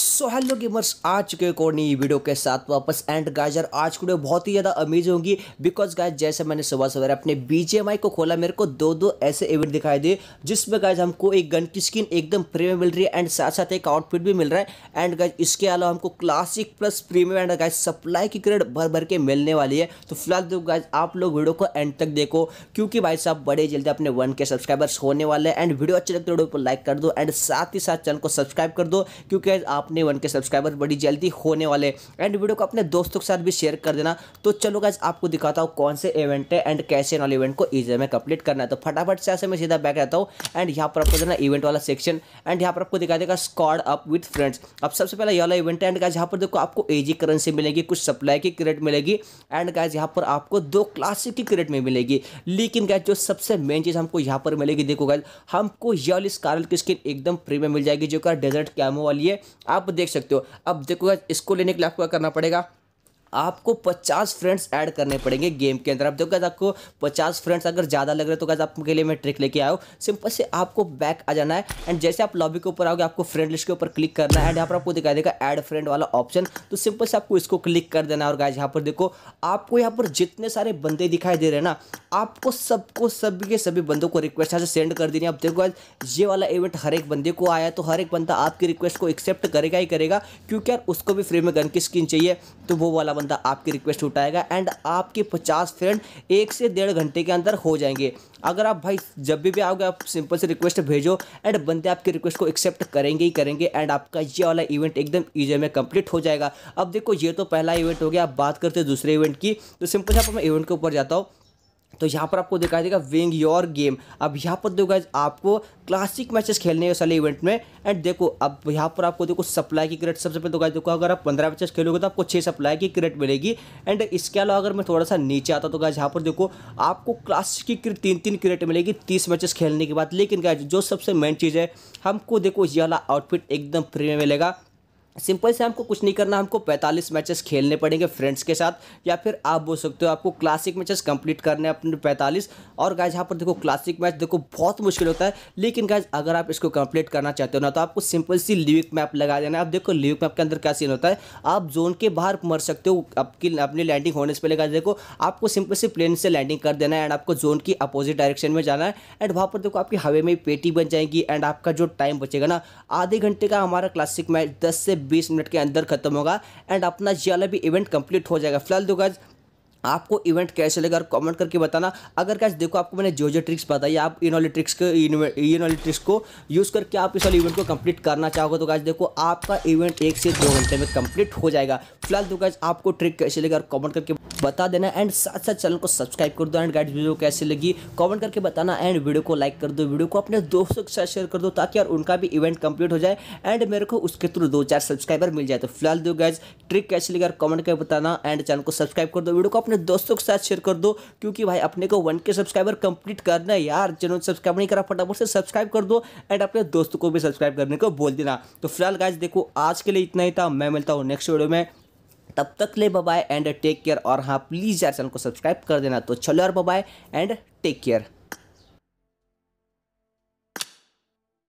so hello gamers आ चुके हैं कोर्नी video के साथ वापस एंड गाइस यार आज की वीडियो बहुत ही ज़्यादा अमीज होंगी बिकॉज गाइस जैसे मैंने सुबह सवेरे अपने बीजेएमआई को खोला मेरे को दो दो ऐसे इवेंट दिखाई दिए जिसमें गाइस हमको एक गन की स्किन एकदम प्रीमियम मिल रही है एंड साथ साथ एक आउटफिट भी मिल रहा है एंड गाइज इसके अलावा हमको classic plus premium and guys supply की क्रेड भर भर के मिलने वाली है तो फिलहाल जो तो गाइज आप लोग वीडियो को एंड तक देखो क्योंकि भाई साहब बड़े जल्दी अपने वन के सब्सक्राइबर्स होने वाले हैं एंड वीडियो अच्छे लगते वीडियो को लाइक कर दो एंड साथ ही साथ चैनल को सब्सक्राइब कर दो क्योंकि आप अपने वन के सब्सक्राइबर बड़ी जल्दी होने वाले एंड वीडियो को अपने दोस्तों के साथ भी शेयर कर देना तो चलो गाइज आपको दिखाता हूँ कौन से इवेंट है एंड कैसे वाले इवेंट को ईजी में कंप्लीट करना है तो फटाफट से ऐसे मैं सीधा बैक रहता हूँ एंड यहाँ पर आपको देना इवेंट वाला सेक्शन एंड यहाँ पर आपको दिखा देगा स्कॉड अप विथ फ्रेंड्स अब सबसे पहले ये इवेंट है एंड गाइज यहाँ पर देखो आपको एजी करेंसी मिलेगी कुछ सप्लाई की क्रेट मिलेगी एंड गाइज यहाँ पर आपको दो क्लासिक की क्रेट में मिलेगी लेकिन गाइज जो सबसे मेन चीज़ हमको यहाँ पर मिलेगी देखो गाइज हमको ये वाली स्कारल की स्किन एकदम फ्री में मिल जाएगी जो कि डेजर्ट कैमो वाली है आप देख सकते हो अब देखो इसको लेने के लिए आपको करना पड़ेगा आपको पचास फ्रेंड्स ऐड करने पड़ेंगे गेम के अंदर आप देखो गैस आपको पचास फ्रेंड्स अगर ज़्यादा लग रहे तो गैस आपके लिए मैं ट्रिक लेके आया हूँ सिंपल से आपको बैक आ जाना है एंड जैसे आप लॉबी के ऊपर आओगे आपको फ्रेंड लिस्ट के ऊपर क्लिक करना है एंड यहाँ पर आपको दिखाई देगा ऐड फ्रेंड वाला ऑप्शन तो सिंपल से आपको इसको क्लिक कर देना और गाइज यहाँ पर देखो आपको यहाँ पर जितने सारे बंदे दिखाई दे रहे हैं ना आपको सबको सभी के सभी बंदों को रिक्वेस्ट यहाँ से सेंड कर देनी आप देखो गाइज ये वाला इवेंट हर एक बंदे को आया तो हर एक बंदा आपकी रिक्वेस्ट को एक्सेप्ट करेगा ही करेगा क्योंकि यार उसको भी फ्री में गन की स्किन चाहिए तो वो वाला बंदा आपकी रिक्वेस्ट उठाएगा एंड आपके पचास फ्रेंड एक से डेढ़ घंटे के अंदर हो जाएंगे अगर आप भाई जब भी भी आओगे आप सिंपल से रिक्वेस्ट भेजो एंड बंदे आपकी रिक्वेस्ट को एक्सेप्ट करेंगे ही करेंगे एंड आपका ये वाला इवेंट एकदम ईजी में कंप्लीट हो जाएगा अब देखो ये तो पहला इवेंट हो गया आप बात करते हैं दूसरे इवेंट की तो सिंपल से आप मैं इवेंट के ऊपर जाता हूँ तो यहाँ पर आपको दिखाई देगा विंग योर गेम अब यहाँ पर देखो गाइज आपको क्लासिक मैचेस खेलने हैं साले इवेंट में एंड देखो अब यहाँ पर आपको देखो सप्लाई की क्रेट सबसे पहले तो गाइज देखो अगर आप पंद्रह मैचेस खेलोगे तो आपको छः सप्लाई की क्रेट मिलेगी एंड इसके अलावा अगर मैं थोड़ा सा नीचे आता तो गाइज यहाँ पर देखो आपको क्लासिक की क्रेट तीन तीन क्रेट मिलेगी तीस मैचेस खेलने के बाद लेकिन गाइज जो सबसे मेन चीज़ है हमको देखो ये वाला आउटफिट एकदम फ्री में मिलेगा सिंपल से हमको कुछ नहीं करना हमको 45 मैचेस खेलने पड़ेंगे फ्रेंड्स के साथ या फिर आप बोल सकते हो आपको क्लासिक मैचेस कंप्लीट करने अपने 45 और गाइज यहाँ पर देखो क्लासिक मैच देखो बहुत मुश्किल होता है लेकिन गाइज अगर आप इसको कंप्लीट करना चाहते हो ना तो आपको सिंपल सी लिविक मैप लगा देना आप देखो लिविक मैप के अंदर क्या सीन होता है आप जोन के बाहर मर सकते हो आपकी अपनी लैंडिंग होने से पहले गाइज देखो आपको सिंपल सी प्लेन से लैंडिंग कर देना है एंड आपको जोन की अपोजिट डायरेक्शन में जाना है एंड वहाँ पर देखो आपकी हवे में पेटी बन जाएगी एंड आपका जो टाइम बचेगा ना आधे घंटे का हमारा क्लासिक मैच दस से बीस मिनट के अंदर खत्म होगा एंड अपना ये भी इवेंट कंप्लीट हो जाएगा फिलहाल दो तो गज आपको इवेंट कैसे लगा और कमेंट करके बताना अगर कैसे देखो आपको मैंने जो जो ट्रिक्स बताई आप इन वाली ट्रिक्स के इन वाली ट्रिक्स को यूज़ करके आप इस वाले इवेंट को कंप्लीट करना चाहोगे तो कैसे देखो आपका इवेंट एक से दो घंटे में कंप्लीट हो जाएगा फिलहाल तो गैस आपको ट्रिक कैसे लगा और कॉमेंट करके बता देना एंड साथ साथ चैनल को सब्सक्राइब कर दो एंड गाइड वीडियो कैसे लगी कॉमेंट करके बताना एंड वीडियो को लाइक कर दो वीडियो को अपने दोस्तों के साथ शेयर कर दो ताकि यार उनका भी इवेंट कंप्लीट हो जाए एंड मेरे को उसके थ्रू दो चार सब्सक्राइबर मिल जाए तो फिलहाल दो गैज ट्रिक कैसे लगा और कमेंट करके बताना एंड चैनल को सब्सक्राइब कर दो वीडियो को अपने अपने दोस्तों के साथ शेयर कर दो क्योंकि भाई अपने को वन के सब्सक्राइबर कंप्लीट करना है यार जिन्होंने सब्सक्राइब नहीं करा फटाफट से सब्सक्राइब कर दो एंड अपने दोस्तों को भी सब्सक्राइब करने को बोल देना तो फिलहाल गाइज देखो आज के लिए इतना ही था मैं मिलता हूँ नेक्स्ट वीडियो में तब तक ले बाय एंड टेक केयर और हाँ प्लीज़ यार चैनल को सब्सक्राइब कर देना तो चलो यार बाय एंड टेक केयर